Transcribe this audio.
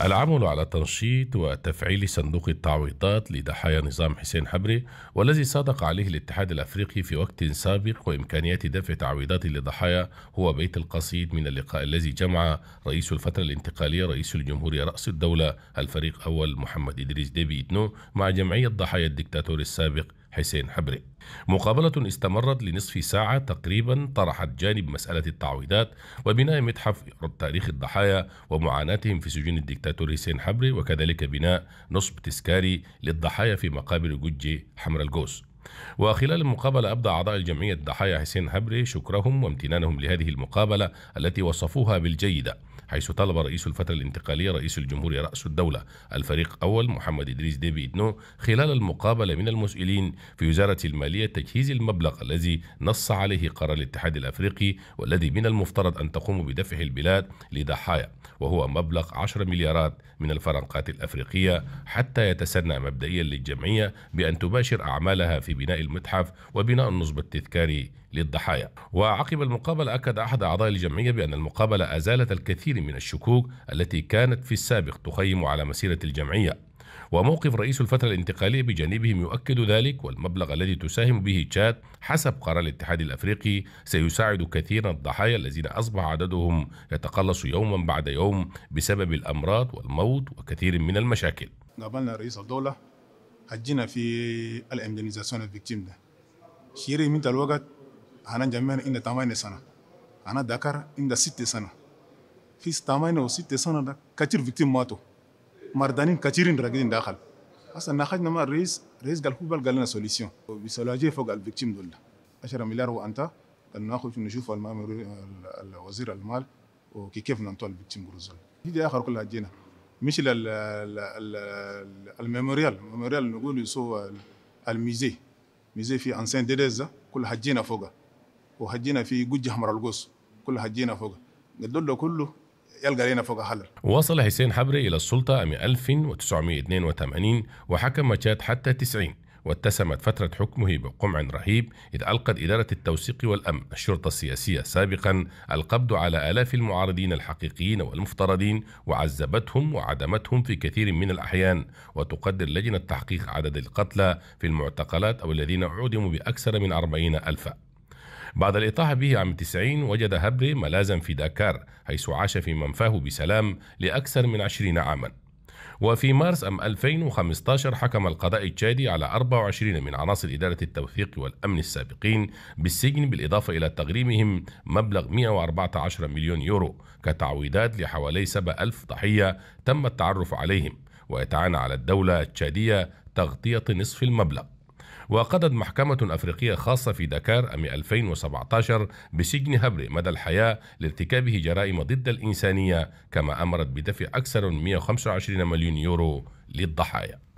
العمل على تنشيط وتفعيل صندوق التعويضات لضحايا نظام حسين حبري والذي صادق عليه الاتحاد الافريقي في وقت سابق وامكانيات دفع تعويضات لضحايا هو بيت القصيد من اللقاء الذي جمع رئيس الفتره الانتقاليه رئيس الجمهوريه راس الدوله الفريق اول محمد ادريس ديبي اتنو مع جمعيه ضحايا الدكتاتور السابق حسين حبري مقابلة استمرت لنصف ساعة تقريبا طرحت جانب مسألة التعويضات وبناء متحف تاريخ الضحايا ومعاناتهم في سجون الدكتاتور حسين حبري وكذلك بناء نصب تذكاري للضحايا في مقابر جوجي حمر القوس وخلال المقابلة أبدى أعضاء الجمعية الضحايا حسين هبري شكرهم وامتنانهم لهذه المقابلة التي وصفوها بالجيدة حيث طلب رئيس الفترة الانتقالية رئيس الجمهورية رأس الدولة الفريق أول محمد إدريس ديبي إدنو خلال المقابلة من المسؤولين في وزارة المالية تجهيز المبلغ الذي نص عليه قرار الاتحاد الأفريقي والذي من المفترض أن تقوم بدفعه البلاد لضحايا وهو مبلغ 10 مليارات من الفرنقات الأفريقية حتى يتسنى مبدئيا للجمعية بأن تباشر أعمالها في بناء المتحف وبناء النصب التذكاري للضحايا وعقب المقابلة أكد أحد أعضاء الجمعية بأن المقابلة أزالت الكثير من الشكوك التي كانت في السابق تخيم على مسيرة الجمعية وموقف رئيس الفترة الانتقالية بجانبهم يؤكد ذلك والمبلغ الذي تساهم به تشاد حسب قرار الاتحاد الأفريقي سيساعد كثيرا الضحايا الذين أصبح عددهم يتقلص يوما بعد يوم بسبب الأمراض والموت وكثير من المشاكل قابلنا رئيس الدولة عجينا في الامدنيزاسيون الفيكتيم ده شيري من الوقت أنا جميعنا عند 8 سنة أنا ذكر عند 6 سنة في 8 او 6 سنة ده كثير فيكتيم ماتوا مردانين كثيرين راقدين داخل أصلا نخرجنا مع الرئيس الرئيس قال هو قال لنا سوليسيون بسولاجي فوق الفيكتيم دول 10 مليار وأنت قال ناخذ نشوف الوزير المال وكيف ننطوا الفيكتيم جروزول دي آخر كلها جينا مش الميموريال الميموريال نقول يسوى الميزي ميزي في انسان ديريزا كل حجينا فوقه وحجينا في جوج احمر القوس كل حجينا فوقه الدول كله يلقى لنا فوق حلل وصل حسين حبري إلى السلطة عام 1982 وحكم تشاد حتى 90 واتسمت فترة حكمه بقمع رهيب إذ ألقت إدارة التوثيق والأمن الشرطة السياسية سابقا القبض على آلاف المعارضين الحقيقيين والمفترضين وعذبتهم وعدمتهم في كثير من الأحيان وتقدر لجنة تحقيق عدد القتلى في المعتقلات أو الذين عدموا بأكثر من أربعين ألفا بعد الإطاحة به عام 90 وجد هبري ملازا في داكار حيث عاش في منفاه بسلام لأكثر من عشرين عاماً وفي مارس عام 2015 حكم القضاء التشادي على 24 من عناصر إدارة التوثيق والأمن السابقين بالسجن بالإضافة إلى تغريمهم مبلغ 114 مليون يورو كتعويضات لحوالي 7000 ضحية تم التعرف عليهم ويتعانى على الدولة التشادية تغطية نصف المبلغ وقضت محكمة أفريقية خاصة في دكار عام 2017 بسجن هبري مدى الحياة لارتكابه جرائم ضد الإنسانية كما أمرت بدفع أكثر من 125 مليون يورو للضحايا